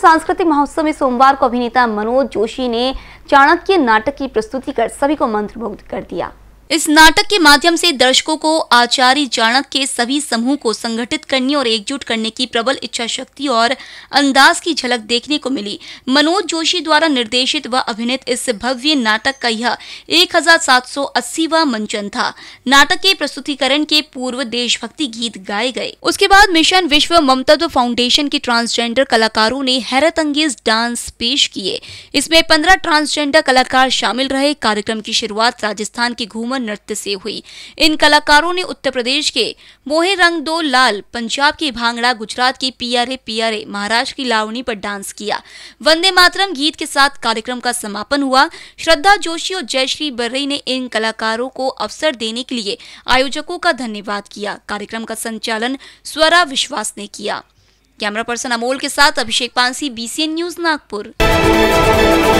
सांस्कृतिक महोत्सव में सोमवार को अभिनेता मनोज जोशी ने चाणक्य नाटक की प्रस्तुति कर सभी को मंत्रमुग्ध कर दिया इस नाटक के माध्यम से दर्शकों को आचार्य चाणक के सभी समूह को संगठित करने और एकजुट करने की प्रबल इच्छा शक्ति और अंदाज की झलक देखने को मिली मनोज जोशी द्वारा निर्देशित व अभिनित इस भव्य नाटक का यह एक हजार मंचन था नाटक के प्रस्तुतिकरण के पूर्व देशभक्ति गीत गाए गए उसके बाद मिशन विश्व ममतत्व फाउंडेशन के ट्रांसजेंडर कलाकारों ने हैरत डांस पेश किए इसमें पंद्रह ट्रांसजेंडर कलाकार शामिल रहे कार्यक्रम की शुरुआत राजस्थान के घूमर नृत्य से हुई इन कलाकारों ने उत्तर प्रदेश के मोहे रंग दो लाल पंजाब की भांगड़ा गुजरात की पियारे पियारे महाराष्ट्र की लावणी पर डांस किया वंदे मातरम गीत के साथ कार्यक्रम का समापन हुआ श्रद्धा जोशी और जयश्री बर्रई ने इन कलाकारों को अवसर देने के लिए आयोजकों का धन्यवाद किया कार्यक्रम का संचालन स्वरा विश्वास ने किया कैमरा पर्सन अमोल के साथ अभिषेक पांसी बीसीएन न्यूज नागपुर